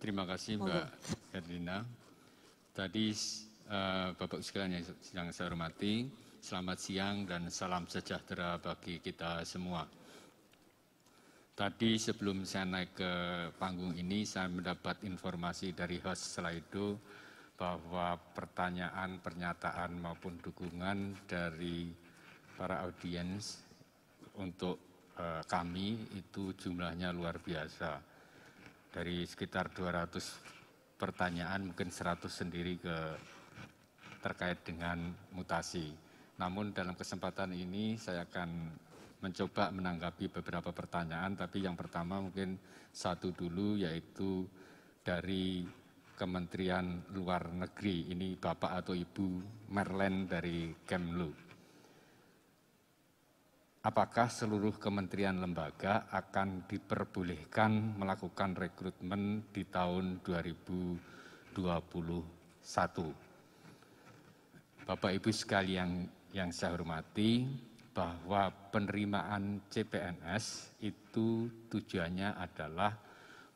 Terima kasih Mbak Herlina. Tadi eh, Bapak sekalian yang sedang saya hormati, selamat siang dan salam sejahtera bagi kita semua. Tadi sebelum saya naik ke panggung ini, saya mendapat informasi dari host Slido bahwa pertanyaan, pernyataan maupun dukungan dari para audiens untuk eh, kami itu jumlahnya luar biasa dari sekitar 200 pertanyaan mungkin 100 sendiri ke terkait dengan mutasi. Namun dalam kesempatan ini saya akan mencoba menanggapi beberapa pertanyaan, tapi yang pertama mungkin satu dulu yaitu dari Kementerian Luar Negeri, ini Bapak atau Ibu Merlen dari Kemlu apakah seluruh kementerian lembaga akan diperbolehkan melakukan rekrutmen di tahun 2021. Bapak Ibu sekalian yang, yang saya hormati, bahwa penerimaan CPNS itu tujuannya adalah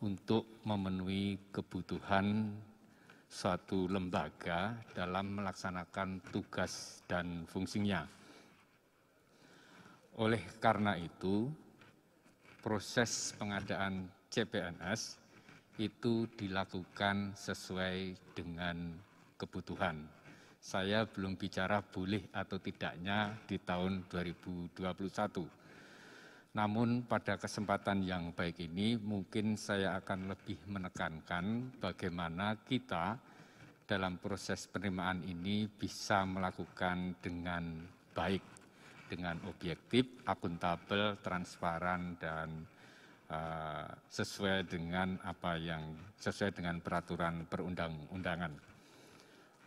untuk memenuhi kebutuhan suatu lembaga dalam melaksanakan tugas dan fungsinya oleh karena itu, proses pengadaan CPNS itu dilakukan sesuai dengan kebutuhan. Saya belum bicara boleh atau tidaknya di tahun 2021. Namun pada kesempatan yang baik ini mungkin saya akan lebih menekankan bagaimana kita dalam proses penerimaan ini bisa melakukan dengan baik dengan objektif, akuntabel, transparan dan uh, sesuai dengan apa yang sesuai dengan peraturan perundang-undangan.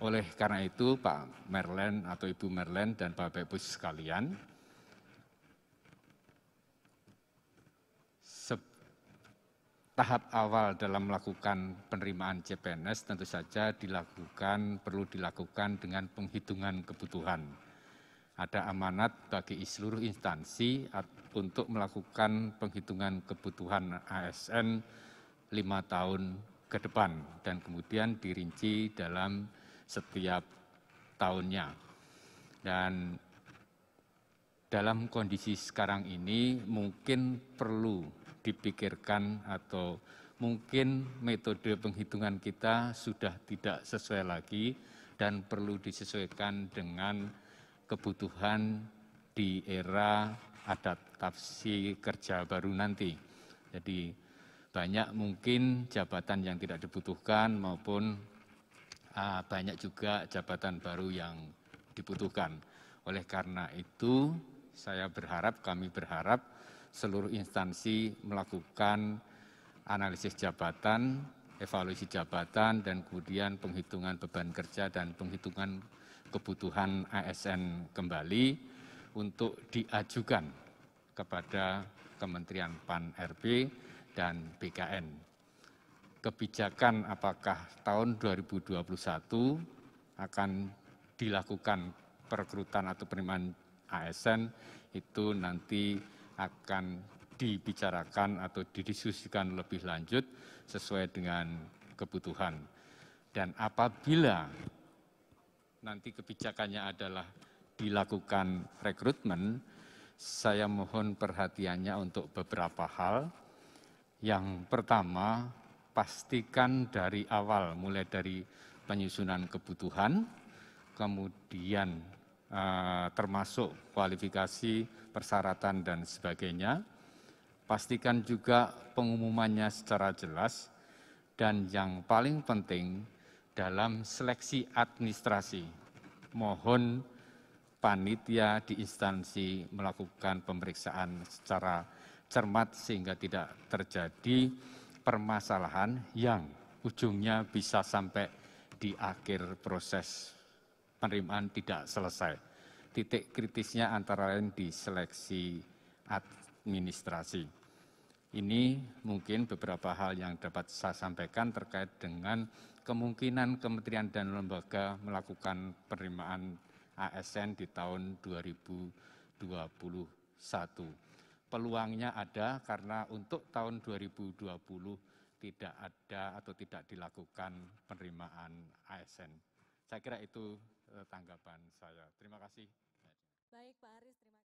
Oleh karena itu, Pak Merlen atau Ibu Merlen dan Bapak Ibu sekalian, tahap awal dalam melakukan penerimaan CPNS tentu saja dilakukan perlu dilakukan dengan penghitungan kebutuhan ada amanat bagi seluruh instansi untuk melakukan penghitungan kebutuhan ASN lima tahun ke depan dan kemudian dirinci dalam setiap tahunnya. Dan dalam kondisi sekarang ini mungkin perlu dipikirkan atau mungkin metode penghitungan kita sudah tidak sesuai lagi dan perlu disesuaikan dengan kebutuhan di era adaptasi kerja baru nanti. Jadi banyak mungkin jabatan yang tidak dibutuhkan maupun uh, banyak juga jabatan baru yang dibutuhkan. Oleh karena itu saya berharap, kami berharap seluruh instansi melakukan analisis jabatan, evaluasi jabatan, dan kemudian penghitungan beban kerja dan penghitungan kebutuhan ASN kembali untuk diajukan kepada Kementerian PAN-RB dan BKN. Kebijakan apakah tahun 2021 akan dilakukan perekrutan atau penerimaan ASN itu nanti akan dibicarakan atau didiskusikan lebih lanjut sesuai dengan kebutuhan. Dan apabila nanti kebijakannya adalah dilakukan rekrutmen, saya mohon perhatiannya untuk beberapa hal. Yang pertama, pastikan dari awal, mulai dari penyusunan kebutuhan, kemudian eh, termasuk kualifikasi, persyaratan, dan sebagainya. Pastikan juga pengumumannya secara jelas, dan yang paling penting, dalam seleksi administrasi. Mohon panitia di instansi melakukan pemeriksaan secara cermat sehingga tidak terjadi permasalahan yang ujungnya bisa sampai di akhir proses penerimaan tidak selesai. Titik kritisnya antara lain di seleksi administrasi. Ini mungkin beberapa hal yang dapat saya sampaikan terkait dengan kemungkinan kementerian dan lembaga melakukan penerimaan ASN di tahun 2021. Peluangnya ada karena untuk tahun 2020 tidak ada atau tidak dilakukan penerimaan ASN. Saya kira itu eh, tanggapan saya. Terima kasih. Baik Pak Aris, terima kasih.